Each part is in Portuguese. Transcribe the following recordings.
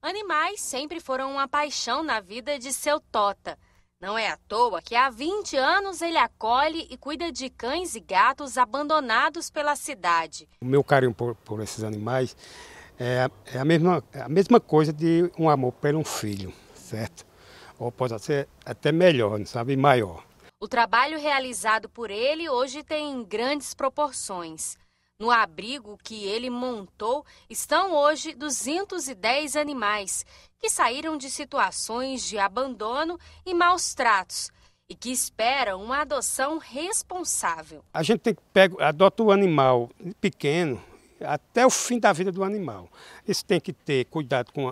Animais sempre foram uma paixão na vida de seu Tota. Não é à toa que há 20 anos ele acolhe e cuida de cães e gatos abandonados pela cidade. O meu carinho por, por esses animais é, é, a mesma, é a mesma coisa de um amor por um filho, certo? Ou pode ser até melhor, sabe? Maior. O trabalho realizado por ele hoje tem grandes proporções. No abrigo que ele montou estão hoje 210 animais que saíram de situações de abandono e maus tratos e que esperam uma adoção responsável. A gente tem que pega, adota o animal pequeno até o fim da vida do animal. Isso tem que ter cuidado com.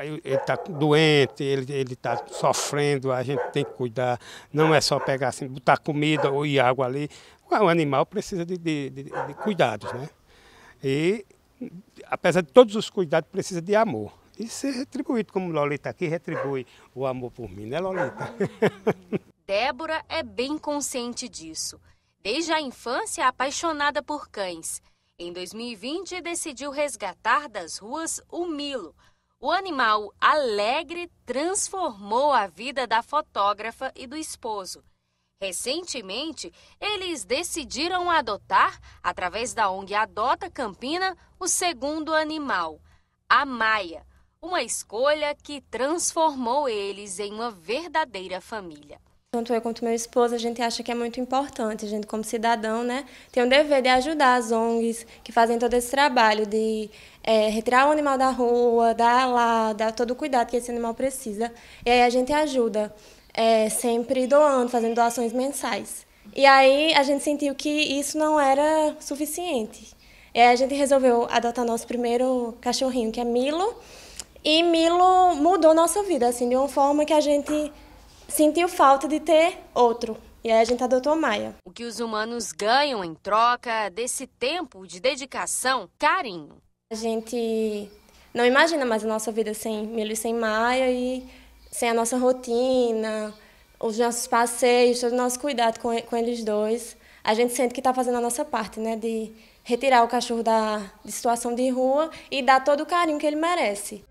Ele está doente, ele está sofrendo, a gente tem que cuidar. Não é só pegar assim, botar comida ou água ali, o animal precisa de, de, de, de cuidados, né? E, apesar de todos os cuidados, precisa de amor. E ser retribuído, como Lolita aqui retribui o amor por mim, né, Lolita? Débora é bem consciente disso. Desde a infância, é apaixonada por cães. Em 2020, decidiu resgatar das ruas o Milo. O animal alegre transformou a vida da fotógrafa e do esposo. Recentemente, eles decidiram adotar, através da ONG Adota Campina, o segundo animal, a Maia, uma escolha que transformou eles em uma verdadeira família. Tanto eu quanto meu esposo, a gente acha que é muito importante, a gente como cidadão, né, tem o dever de ajudar as ONGs que fazem todo esse trabalho de é, retirar o animal da rua, dar lá, dar todo o cuidado que esse animal precisa, e aí a gente ajuda é, sempre doando, fazendo doações mensais. E aí a gente sentiu que isso não era suficiente. E aí a gente resolveu adotar nosso primeiro cachorrinho, que é Milo. E Milo mudou nossa vida, assim, de uma forma que a gente sentiu falta de ter outro. E aí a gente adotou Maia. O que os humanos ganham em troca desse tempo de dedicação, carinho. A gente não imagina mais a nossa vida sem Milo e sem Maia e sem a nossa rotina, os nossos passeios, todo o nosso cuidado com, com eles dois, a gente sente que está fazendo a nossa parte, né? De retirar o cachorro da de situação de rua e dar todo o carinho que ele merece.